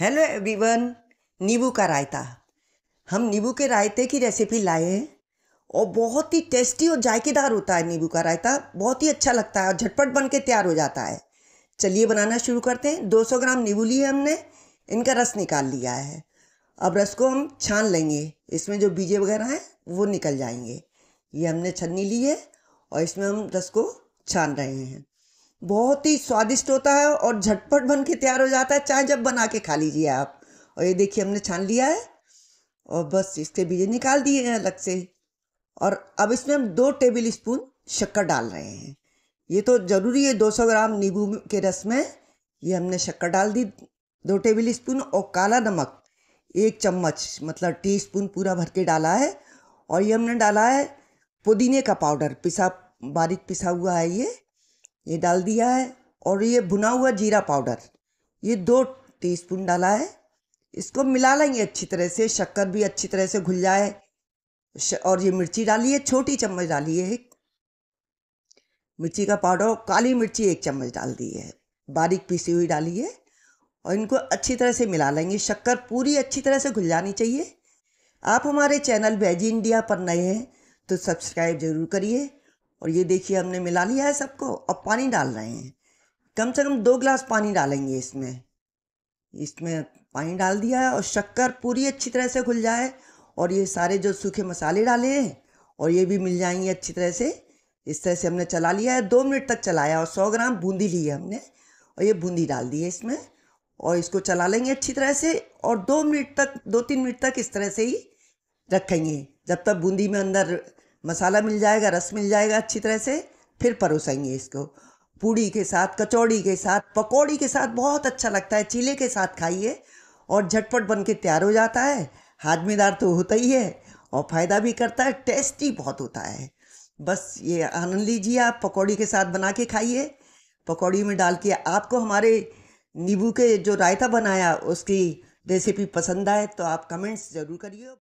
hello everyone नींबू का रायता हम नींबू के रायते की रेसिपी लाए हैं और बहुत ही टेस्टी और जायकेदार होता है नींबू का रायता बहुत ही अच्छा लगता है और झटपट बन के तैयार हो जाता है चलिए बनाना शुरू करते हैं 200 ग्राम नींबू लिए हमने इनका रस निकाल लिया है अब रस को हम छान लेंगे इसमें जो बीजे वगैरह हैं वो निकल जाएंगे ये हमने छन्नी ली है और इसमें हम रस को छान रहे हैं बहुत ही स्वादिष्ट होता है और झटपट बन के तैयार हो जाता है चाहे जब बना के खा लीजिए आप और ये देखिए हमने छान लिया है और बस इसके बीज निकाल दिए हैं अलग से और अब इसमें हम दो टेबल स्पून शक्कर डाल रहे हैं ये तो ज़रूरी है 200 ग्राम नींबू के रस में ये हमने शक्कर डाल दी दो टेबल स्पून और काला नमक एक चम्मच मतलब टी स्पून पूरा भर के डाला है और ये हमने डाला है पुदीने का पाउडर पिसा बारीक पिसा हुआ है ये ये डाल दिया है और ये भुना हुआ जीरा पाउडर ये दो टीस्पून डाला है इसको मिला लेंगे अच्छी तरह से शक्कर भी अच्छी तरह से घुल जाए और ये मिर्ची डाली है छोटी चम्मच डाली है मिर्ची का पाउडर काली मिर्ची एक चम्मच डाल दी है बारीक पीसी हुई डाली है और इनको अच्छी तरह से मिला लेंगे शक्कर पूरी अच्छी तरह से घुल जानी चाहिए आप हमारे चैनल वेजी इंडिया पर नए हैं तो सब्सक्राइब ज़रूर करिए और ये देखिए हमने मिला लिया है सबको अब पानी डाल रहे हैं कम से कम दो गिलास पानी डालेंगे इसमें इसमें पानी डाल दिया है और शक्कर पूरी अच्छी तरह से घुल जाए और ये सारे जो सूखे मसाले डाले हैं और ये भी मिल जाएंगे अच्छी तरह से इस तरह से हमने चला लिया है दो मिनट तक चलाया और सौ ग्राम बूंदी ली है हमने और ये बूंदी डाल दी है इसमें और इसको चला लेंगे अच्छी तरह से और दो मिनट तक दो तीन मिनट तक इस तरह से ही रखेंगे जब तक बूंदी में अंदर मसाला मिल जाएगा रस मिल जाएगा अच्छी तरह से फिर परोसेंगे इसको पूड़ी के साथ कचौड़ी के साथ पकौड़ी के साथ बहुत अच्छा लगता है चीले के साथ खाइए और झटपट बन के तैयार हो जाता है हाजमेदार तो होता ही है और फ़ायदा भी करता है टेस्टी बहुत होता है बस ये आनंद लीजिए आप पकौड़ी के साथ बना के खाइए पकौड़ी में डाल के आपको हमारे नींबू के जो रायता बनाया उसकी रेसिपी पसंद आए तो आप कमेंट्स ज़रूर करिए